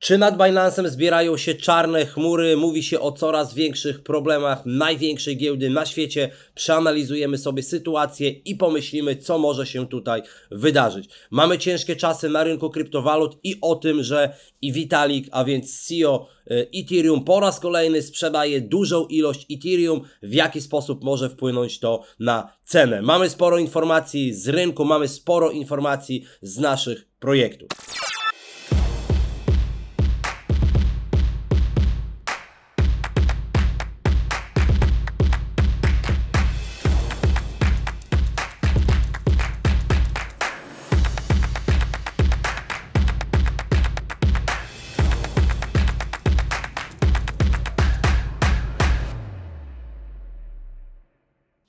Czy nad Binance'em zbierają się czarne chmury? Mówi się o coraz większych problemach największej giełdy na świecie. Przeanalizujemy sobie sytuację i pomyślimy, co może się tutaj wydarzyć. Mamy ciężkie czasy na rynku kryptowalut i o tym, że i Vitalik, a więc CEO y, Ethereum po raz kolejny sprzedaje dużą ilość Ethereum. W jaki sposób może wpłynąć to na cenę? Mamy sporo informacji z rynku, mamy sporo informacji z naszych projektów.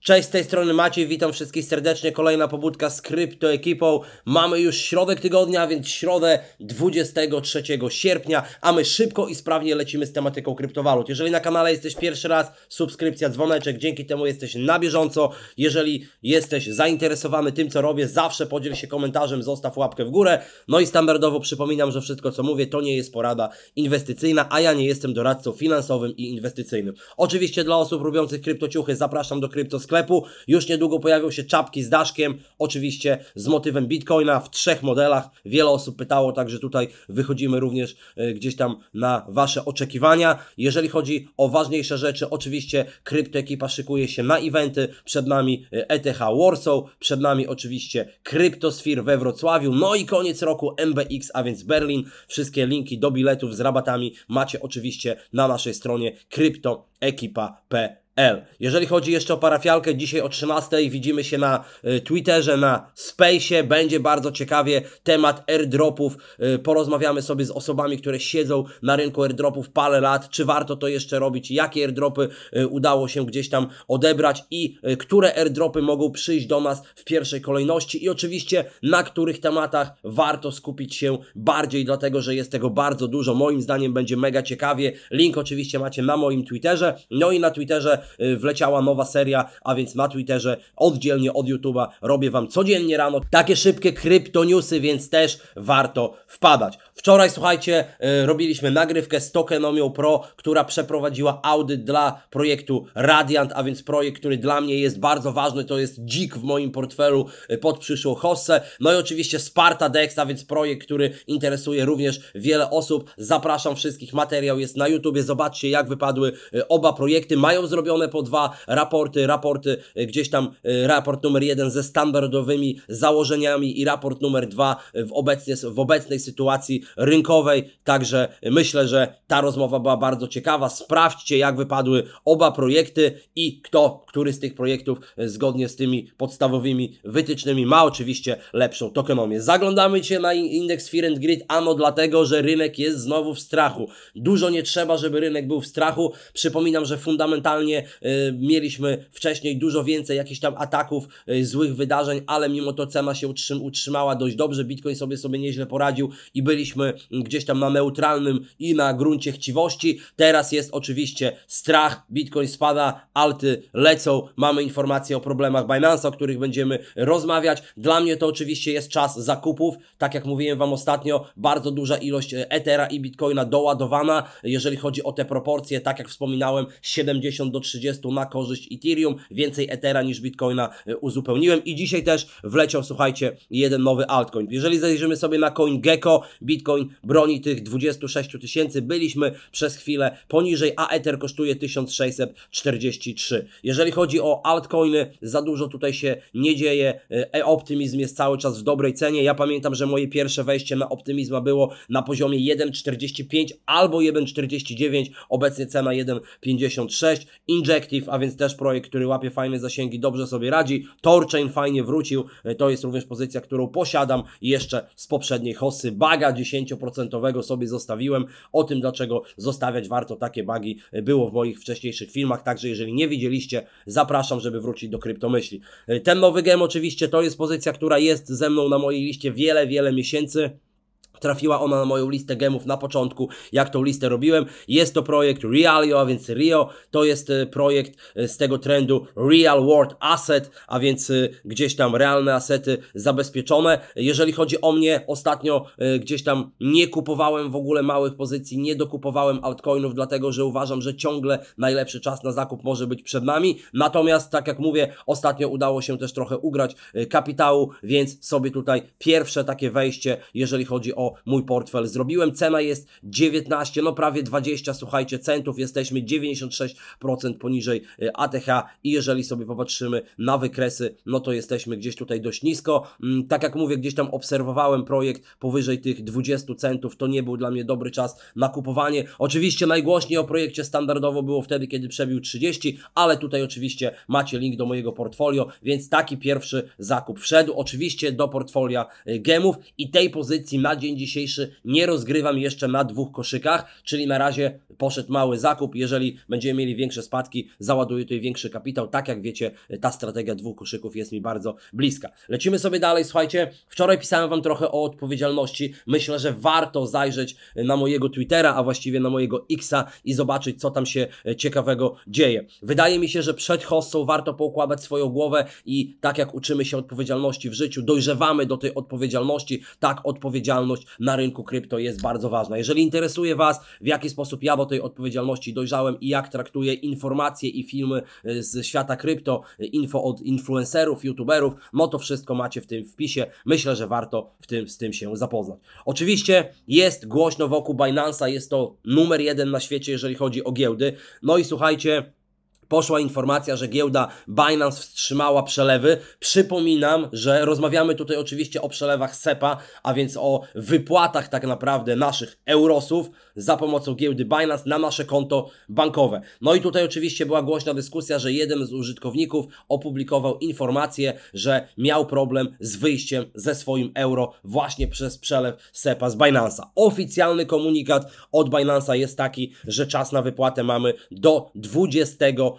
Cześć, z tej strony Maciej, witam wszystkich serdecznie. Kolejna pobudka z Krypto Ekipą. Mamy już środek tygodnia, więc środę 23 sierpnia, a my szybko i sprawnie lecimy z tematyką kryptowalut. Jeżeli na kanale jesteś pierwszy raz, subskrypcja, dzwoneczek, dzięki temu jesteś na bieżąco. Jeżeli jesteś zainteresowany tym, co robię, zawsze podziel się komentarzem, zostaw łapkę w górę. No i standardowo przypominam, że wszystko, co mówię, to nie jest porada inwestycyjna, a ja nie jestem doradcą finansowym i inwestycyjnym. Oczywiście dla osób robiących kryptociuchy zapraszam do krypto sklepu. Już niedługo pojawią się czapki z daszkiem, oczywiście z motywem Bitcoina w trzech modelach. Wiele osób pytało, także tutaj wychodzimy również e, gdzieś tam na Wasze oczekiwania. Jeżeli chodzi o ważniejsze rzeczy, oczywiście kryptoekipa szykuje się na eventy. Przed nami ETH e Warsaw, przed nami oczywiście Kryptosphere we Wrocławiu, no i koniec roku MBX, a więc Berlin. Wszystkie linki do biletów z rabatami macie oczywiście na naszej stronie kryptoekipa.pl L. Jeżeli chodzi jeszcze o parafialkę, dzisiaj o 13.00 widzimy się na y, Twitterze, na Space'ie. Będzie bardzo ciekawie temat airdropów. Y, porozmawiamy sobie z osobami, które siedzą na rynku airdropów parę lat. Czy warto to jeszcze robić? Jakie airdropy y, udało się gdzieś tam odebrać i które airdropy mogą przyjść do nas w pierwszej kolejności? I oczywiście na których tematach warto skupić się bardziej, dlatego że jest tego bardzo dużo. Moim zdaniem będzie mega ciekawie. Link oczywiście macie na moim Twitterze. No i na Twitterze Y, wleciała nowa seria, a więc na Twitterze oddzielnie od YouTube'a robię Wam codziennie rano takie szybkie kryptoniusy, więc też warto wpadać. Wczoraj, słuchajcie, y, robiliśmy nagrywkę z Tokenomią Pro, która przeprowadziła audyt dla projektu Radiant, a więc projekt, który dla mnie jest bardzo ważny, to jest dzik w moim portfelu y, pod przyszłą hossę. No i oczywiście Sparta Dex, a więc projekt, który interesuje również wiele osób. Zapraszam wszystkich, materiał jest na YouTubie, zobaczcie jak wypadły oba projekty. Mają zrobione robione po dwa raporty, raporty e, gdzieś tam, e, raport numer jeden ze standardowymi założeniami i raport numer dwa w, obecnie, w obecnej sytuacji rynkowej, także myślę, że ta rozmowa była bardzo ciekawa. Sprawdźcie, jak wypadły oba projekty i kto, który z tych projektów e, zgodnie z tymi podstawowymi wytycznymi ma oczywiście lepszą tokenomię. Zaglądamy Cię na indeks Fear Grid ano dlatego, że rynek jest znowu w strachu. Dużo nie trzeba, żeby rynek był w strachu. Przypominam, że fundamentalnie Y, mieliśmy wcześniej dużo więcej jakichś tam ataków, y, złych wydarzeń, ale mimo to cena się utrzymała dość dobrze, Bitcoin sobie sobie nieźle poradził i byliśmy gdzieś tam na neutralnym i na gruncie chciwości. Teraz jest oczywiście strach, Bitcoin spada, alty lecą, mamy informacje o problemach Binance, o których będziemy rozmawiać. Dla mnie to oczywiście jest czas zakupów, tak jak mówiłem Wam ostatnio, bardzo duża ilość e, Ethera i Bitcoina doładowana, jeżeli chodzi o te proporcje, tak jak wspominałem, 70 do 30%. 30 na korzyść Ethereum, więcej Ethera niż Bitcoina e, uzupełniłem i dzisiaj też wleciał, słuchajcie, jeden nowy altcoin. Jeżeli zajrzymy sobie na coin Gecko Bitcoin broni tych 26 tysięcy, byliśmy przez chwilę poniżej, a Ether kosztuje 1643. Jeżeli chodzi o altcoiny, za dużo tutaj się nie dzieje, e, e-optymizm jest cały czas w dobrej cenie, ja pamiętam, że moje pierwsze wejście na optymizma było na poziomie 1,45 albo 1,49, obecnie cena 1,56, Injective, a więc też projekt, który łapie fajne zasięgi, dobrze sobie radzi. Torchain fajnie wrócił, e, to jest również pozycja, którą posiadam jeszcze z poprzedniej hossy. Baga 10% sobie zostawiłem. O tym, dlaczego zostawiać warto takie bagi, e, było w moich wcześniejszych filmach, także jeżeli nie widzieliście, zapraszam, żeby wrócić do kryptomyśli. E, ten nowy gem oczywiście to jest pozycja, która jest ze mną na mojej liście wiele, wiele miesięcy. Trafiła ona na moją listę gemów na początku, jak tą listę robiłem. Jest to projekt Realio, a więc Rio. To jest y, projekt y, z tego trendu Real World Asset, a więc y, gdzieś tam realne asety zabezpieczone. Jeżeli chodzi o mnie, ostatnio gdzieś tam nie kupowałem w ogóle małych pozycji, nie dokupowałem altcoinów, dlatego że uważam, że ciągle najlepszy czas na zakup może być przed nami. Natomiast, tak jak mówię, ostatnio udało się też trochę ugrać kapitału, więc sobie tutaj pierwsze takie wejście, jeżeli chodzi o mój portfel zrobiłem. Cena jest 19, no prawie 20, słuchajcie, centów. Jesteśmy 96% poniżej y, ATH i jeżeli sobie popatrzymy na wykresy, no to jesteśmy gdzieś tutaj dość nisko. Mm, tak jak mówię, gdzieś tam obserwowałem projekt powyżej tych 20 centów. To nie był dla mnie dobry czas na kupowanie. Oczywiście najgłośniej o projekcie standardowo było wtedy, kiedy przebił 30, ale tutaj oczywiście macie link do mojego portfolio, więc taki pierwszy zakup wszedł. Oczywiście do portfolia y, gemów i tej pozycji na dzień dzisiejszy nie rozgrywam jeszcze na dwóch koszykach, czyli na razie poszedł mały zakup. Jeżeli będziemy mieli większe spadki, załaduję tutaj większy kapitał. Tak jak wiecie, ta strategia dwóch koszyków jest mi bardzo bliska. Lecimy sobie dalej, słuchajcie. Wczoraj pisałem Wam trochę o odpowiedzialności. Myślę, że warto zajrzeć na mojego Twittera, a właściwie na mojego Xa i zobaczyć, co tam się e, ciekawego dzieje. Wydaje mi się, że przed hossą warto poukładać swoją głowę i tak jak uczymy się odpowiedzialności w życiu, dojrzewamy do tej odpowiedzialności, tak odpowiedzialność na rynku krypto jest bardzo ważna. Jeżeli interesuje Was, w jaki sposób ja do tej odpowiedzialności dojrzałem i jak traktuję informacje i filmy e, z świata krypto, e, info od influencerów, youtuberów, no to wszystko macie w tym wpisie. Myślę, że warto w tym, z tym się zapoznać. Oczywiście jest głośno wokół Binance'a, jest to numer jeden na świecie, jeżeli chodzi o giełdy. No i słuchajcie, poszła informacja, że giełda Binance wstrzymała przelewy. Przypominam, że rozmawiamy tutaj oczywiście o przelewach SEPA, a więc o wypłatach tak naprawdę naszych eurosów za pomocą giełdy Binance na nasze konto bankowe. No i tutaj oczywiście była głośna dyskusja, że jeden z użytkowników opublikował informację, że miał problem z wyjściem ze swoim euro właśnie przez przelew SEPA z Binance'a. Oficjalny komunikat od Binance'a jest taki, że czas na wypłatę mamy do 20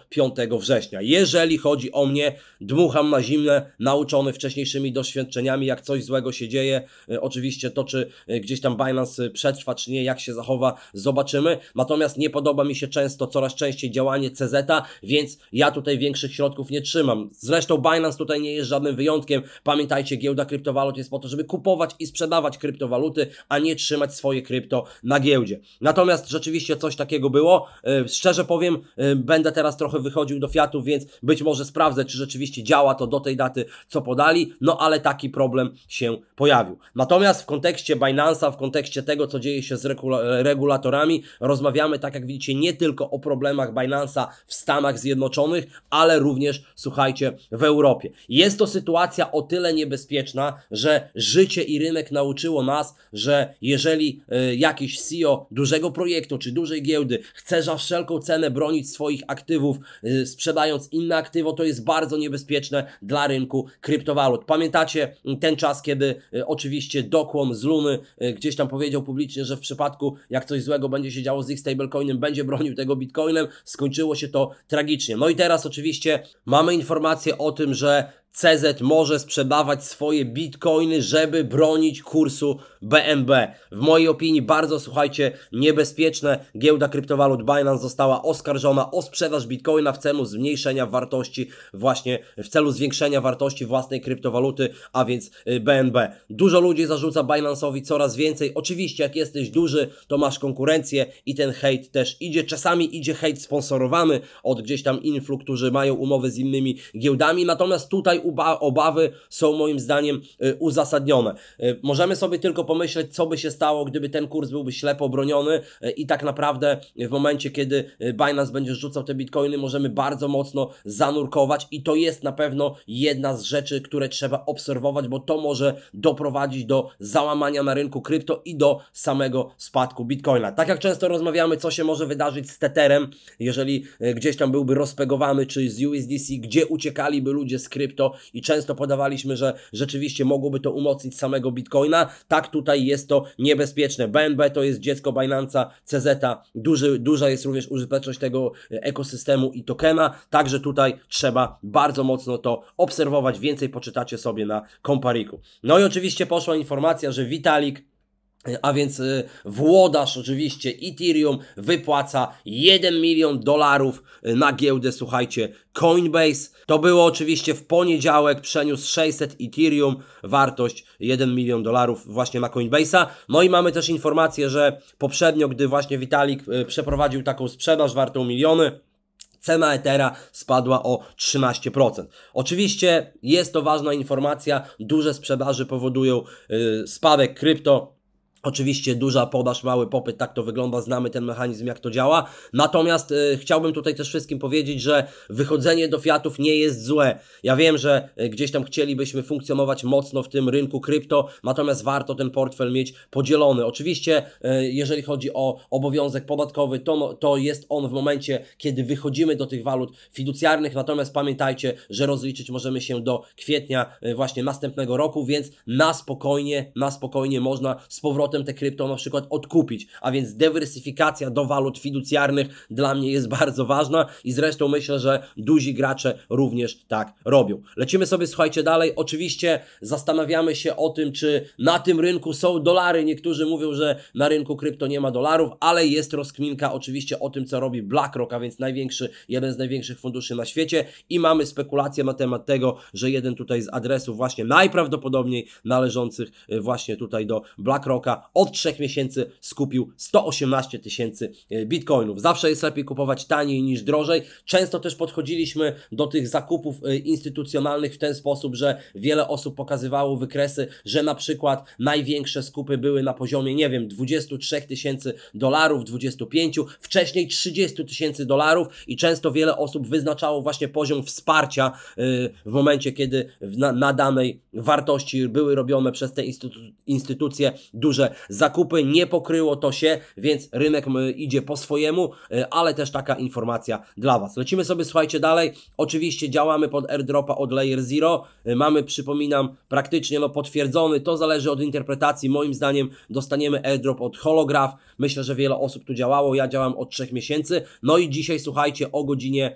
5 września. Jeżeli chodzi o mnie, dmucham na zimne, nauczony wcześniejszymi doświadczeniami, jak coś złego się dzieje, y, oczywiście to, czy y, gdzieś tam Binance y, przetrwa, czy nie, jak się zachowa, zobaczymy. Natomiast nie podoba mi się często, coraz częściej działanie CZ, więc ja tutaj większych środków nie trzymam. Zresztą Binance tutaj nie jest żadnym wyjątkiem. Pamiętajcie, giełda kryptowalut jest po to, żeby kupować i sprzedawać kryptowaluty, a nie trzymać swoje krypto na giełdzie. Natomiast rzeczywiście coś takiego było. Szczerze powiem, będę teraz trochę trochę wychodził do Fiatów, więc być może sprawdzę, czy rzeczywiście działa to do tej daty, co podali, no ale taki problem się pojawił. Natomiast w kontekście Binance'a, w kontekście tego, co dzieje się z regula regulatorami, rozmawiamy, tak jak widzicie, nie tylko o problemach Binance'a w Stanach Zjednoczonych, ale również, słuchajcie, w Europie. Jest to sytuacja o tyle niebezpieczna, że życie i rynek nauczyło nas, że jeżeli y, jakiś CEO dużego projektu czy dużej giełdy chce za wszelką cenę bronić swoich aktywów, Y, sprzedając inne aktywo, to jest bardzo niebezpieczne dla rynku kryptowalut. Pamiętacie mm, ten czas, kiedy y, oczywiście dokłom z Luny y, gdzieś tam powiedział publicznie, że w przypadku jak coś złego będzie się działo z ich stablecoinem, będzie bronił tego bitcoinem. Skończyło się to tragicznie. No i teraz oczywiście mamy informację o tym, że CZ może sprzedawać swoje bitcoiny, żeby bronić kursu BNB. W mojej opinii bardzo, słuchajcie, niebezpieczne. Giełda kryptowalut Binance została oskarżona o sprzedaż bitcoina w celu zmniejszenia wartości, właśnie w celu zwiększenia wartości własnej kryptowaluty, a więc BNB. Y, Dużo ludzi zarzuca Binance'owi coraz więcej. Oczywiście, jak jesteś duży, to masz konkurencję i ten hejt też idzie. Czasami idzie hejt sponsorowany od gdzieś tam influ, którzy mają umowy z innymi giełdami, natomiast tutaj obawy są moim zdaniem y, uzasadnione. Y, możemy sobie tylko pomyśleć, co by się stało, gdyby ten kurs byłby ślepo broniony y, i tak naprawdę w momencie, kiedy Binance będzie rzucał te bitcoiny, możemy bardzo mocno zanurkować i to jest na pewno jedna z rzeczy, które trzeba obserwować, bo to może doprowadzić do załamania na rynku krypto i do samego spadku bitcoina. Tak jak często rozmawiamy, co się może wydarzyć z Tetherem, jeżeli gdzieś tam byłby rozpegowany, czy z USDC, gdzie uciekaliby ludzie z krypto, i często podawaliśmy, że rzeczywiście mogłoby to umocnić samego Bitcoina. Tak, tutaj jest to niebezpieczne. BNB to jest dziecko Binance'a, CZ, duży, duża jest również użyteczność tego e, ekosystemu i tokena, także tutaj trzeba bardzo mocno to obserwować. Więcej poczytacie sobie na Kompariku. No i oczywiście poszła informacja, że Vitalik a więc y, włodarz oczywiście Ethereum wypłaca 1 milion dolarów y, na giełdę, słuchajcie, Coinbase. To było oczywiście w poniedziałek, przeniósł 600 Ethereum, wartość 1 milion dolarów właśnie na Coinbase'a. No i mamy też informację, że poprzednio, gdy właśnie Vitalik y, przeprowadził taką sprzedaż wartą miliony, cena Ethera spadła o 13%. Oczywiście jest to ważna informacja, duże sprzedaży powodują spadek krypto, Oczywiście duża podaż, mały popyt, tak to wygląda, znamy ten mechanizm, jak to działa. Natomiast y, chciałbym tutaj też wszystkim powiedzieć, że wychodzenie do fiatów nie jest złe. Ja wiem, że e, gdzieś tam chcielibyśmy funkcjonować mocno w tym rynku krypto, natomiast warto ten portfel mieć podzielony. Oczywiście, y, jeżeli chodzi o obowiązek podatkowy, to, to jest on w momencie, kiedy wychodzimy do tych walut fiducjarnych, natomiast pamiętajcie, że rozliczyć możemy się do kwietnia właśnie następnego roku, więc na spokojnie, na spokojnie można z powrotem potem te krypto na przykład odkupić. A więc dywersyfikacja do walut fiducjarnych dla mnie jest bardzo ważna i zresztą myślę, że duzi gracze również tak robią. Lecimy sobie, słuchajcie, dalej. Oczywiście zastanawiamy się o tym, czy na tym rynku są dolary. Niektórzy mówią, że na rynku krypto nie ma dolarów, ale jest rozkminka oczywiście o tym, co robi BlackRock, a więc największy, jeden z największych funduszy na świecie i mamy spekulacje na temat tego, że jeden tutaj z adresów właśnie najprawdopodobniej należących e, właśnie tutaj do BlackRocka od 3 miesięcy skupił 118 tysięcy e, bitcoinów. Zawsze jest lepiej kupować taniej niż drożej. Często też podchodziliśmy do tych zakupów e, instytucjonalnych w ten sposób, że wiele osób pokazywało wykresy, że na przykład największe skupy były na poziomie, nie wiem, 23 tysięcy dolarów, 25, wcześniej 30 tysięcy dolarów i często wiele osób wyznaczało właśnie poziom wsparcia e, w momencie, kiedy na, na danej wartości były robione przez te instytucje duże zakupy, nie pokryło to się, więc rynek idzie po swojemu, e, ale też taka informacja dla Was. Lecimy sobie, słuchajcie, dalej. Oczywiście działamy pod airdropa od Layer Zero. E, mamy, przypominam, praktycznie no, potwierdzony, to zależy od interpretacji. Moim zdaniem dostaniemy airdrop od Holograph. Myślę, że wiele osób tu działało, ja działam od 3 miesięcy. No i dzisiaj, słuchajcie, o godzinie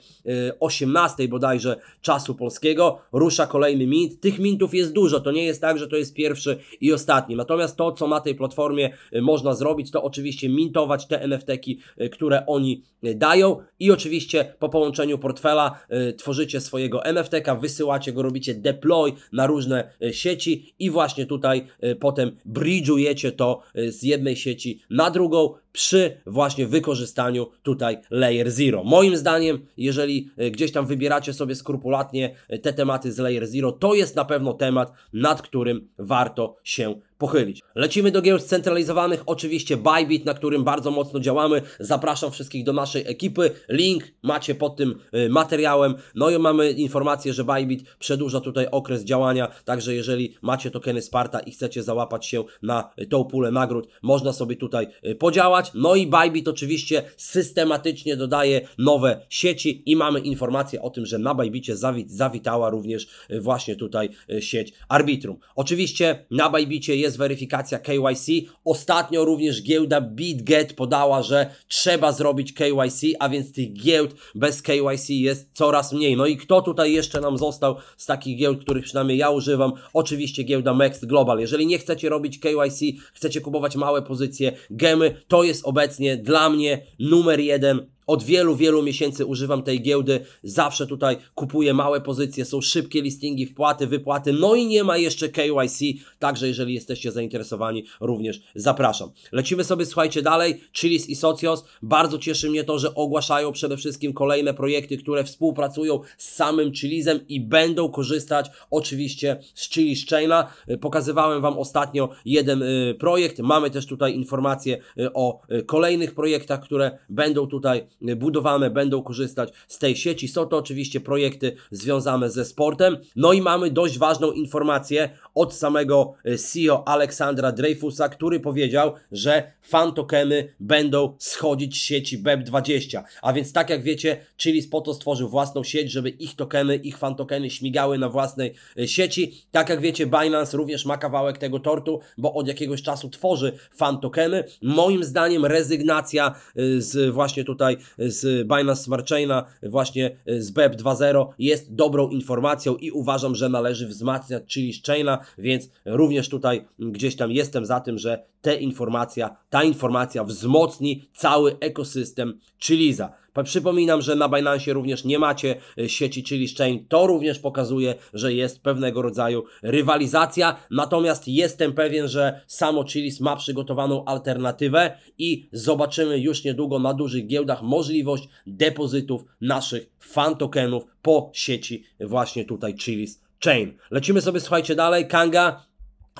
18 e, bodajże czasu polskiego rusza kolejny mint. Tych mintów jest dużo, to nie jest tak, że to jest pierwszy i ostatni. Natomiast to, co ma tej platformie platformie y, można zrobić, to oczywiście mintować te NFT-ki, y, które oni y, dają i oczywiście po połączeniu portfela tworzycie swojego NFT-ka, wysyłacie go, robicie deploy na różne sieci i właśnie tutaj potem bridge'ujecie to z jednej sieci na drugą, przy właśnie wykorzystaniu tutaj Layer Zero. Moim zdaniem, jeżeli e, gdzieś tam wybieracie sobie skrupulatnie e, te tematy z Layer Zero, to jest na pewno temat, nad którym warto się pochylić. Lecimy do giełd scentralizowanych, oczywiście Bybit, na którym bardzo mocno działamy. Zapraszam wszystkich do naszej ekipy. Link macie pod tym e, materiałem. No i mamy informację, że Bybit przedłuża tutaj okres działania, także jeżeli macie tokeny Sparta i chcecie załapać się na tą pulę nagród, można sobie tutaj podziałać. No i Bybit oczywiście systematycznie dodaje nowe sieci i mamy informację o tym, że na Bybicie zawitała również y, właśnie tutaj y, sieć Arbitrum. Oczywiście na Bybicie jest weryfikacja KYC. Ostatnio również giełda BitGet podała, że trzeba zrobić KYC, a więc tych giełd bez KYC jest coraz mniej. No i kto tutaj jeszcze nam został z takich giełd, których przynajmniej ja używam? Oczywiście giełda Max Global. Jeżeli nie chcecie robić KYC, chcecie kupować małe pozycje, gemy, to jest jest obecnie dla mnie numer jeden od wielu, wielu miesięcy używam tej giełdy. Zawsze tutaj kupuję małe pozycje, są szybkie listingi, wpłaty, wypłaty. No i nie ma jeszcze KYC, także jeżeli jesteście zainteresowani, również zapraszam. Lecimy sobie, słuchajcie, dalej. Chilis i Socios. Bardzo cieszy mnie to, że ogłaszają przede wszystkim kolejne projekty, które współpracują z samym Chilisem i będą korzystać oczywiście z Chilis Chaina. Pokazywałem Wam ostatnio jeden y, projekt. Mamy też tutaj informacje y, o y, kolejnych projektach, które będą tutaj budowane będą korzystać z tej sieci. Są to oczywiście projekty związane ze sportem. No i mamy dość ważną informację od samego e, CEO Aleksandra Dreyfusa, który powiedział, że fan tokeny będą schodzić z sieci BEP20. A więc tak jak wiecie, czyli po to stworzył własną sieć, żeby ich tokeny, ich fan tokeny śmigały na własnej e, sieci. Tak jak wiecie, Binance również ma kawałek tego tortu, bo od jakiegoś czasu tworzy fan tokeny. Moim zdaniem rezygnacja e, z właśnie tutaj z Binance Smart Chaina, właśnie z BEP 2.0 jest dobrą informacją i uważam, że należy wzmacniać Chili's Chaina, więc również tutaj gdzieś tam jestem za tym, że te informacja, ta informacja wzmocni cały ekosystem Chiliza. Przypominam, że na Binance również nie macie e, sieci, czyli Chain. To również pokazuje, że jest pewnego rodzaju rywalizacja. Natomiast jestem pewien, że samo Chilis ma przygotowaną alternatywę i zobaczymy już niedługo na dużych giełdach możliwość depozytów naszych fan tokenów po sieci właśnie tutaj Chilis Chain. Lecimy sobie, słuchajcie, dalej. Kanga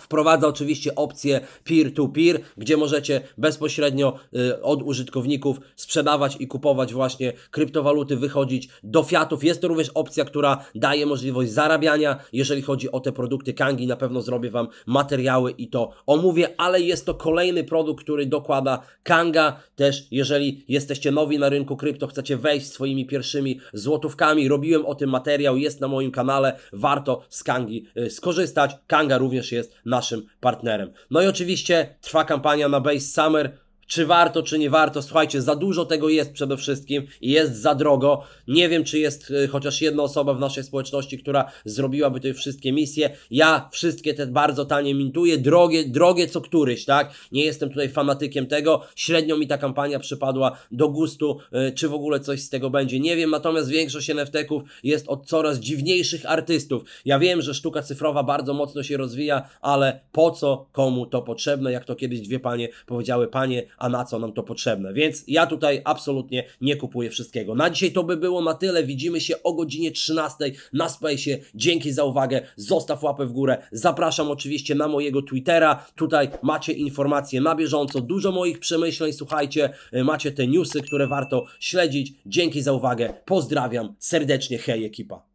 Wprowadza oczywiście opcję peer-to-peer, gdzie możecie bezpośrednio y, od użytkowników sprzedawać i kupować właśnie kryptowaluty, wychodzić do fiatów. Jest to również opcja, która daje możliwość zarabiania. Jeżeli chodzi o te produkty Kangi, na pewno zrobię Wam materiały i to omówię, ale jest to kolejny produkt, który dokłada Kanga. Też jeżeli jesteście nowi na rynku krypto, chcecie wejść swoimi pierwszymi złotówkami, robiłem o tym materiał, jest na moim kanale, warto z Kangi y, skorzystać. Kanga również jest naszym partnerem. No i oczywiście trwa kampania na Base Summer czy warto, czy nie warto? Słuchajcie, za dużo tego jest przede wszystkim i jest za drogo. Nie wiem, czy jest y, chociaż jedna osoba w naszej społeczności, która zrobiłaby te wszystkie misje. Ja wszystkie te bardzo tanie mintuję, drogie, drogie co któryś, tak? Nie jestem tutaj fanatykiem tego. Średnio mi ta kampania przypadła do gustu, y, czy w ogóle coś z tego będzie. Nie wiem, natomiast większość NFT-ków jest od coraz dziwniejszych artystów. Ja wiem, że sztuka cyfrowa bardzo mocno się rozwija, ale po co komu to potrzebne? Jak to kiedyś dwie panie powiedziały, panie, a na co nam to potrzebne. Więc ja tutaj absolutnie nie kupuję wszystkiego. Na dzisiaj to by było na tyle. Widzimy się o godzinie 13 na Space. Dzięki za uwagę. Zostaw łapę w górę. Zapraszam oczywiście na mojego Twittera. Tutaj macie informacje na bieżąco. Dużo moich przemyśleń. Słuchajcie, y, macie te newsy, które warto śledzić. Dzięki za uwagę. Pozdrawiam serdecznie. Hej ekipa.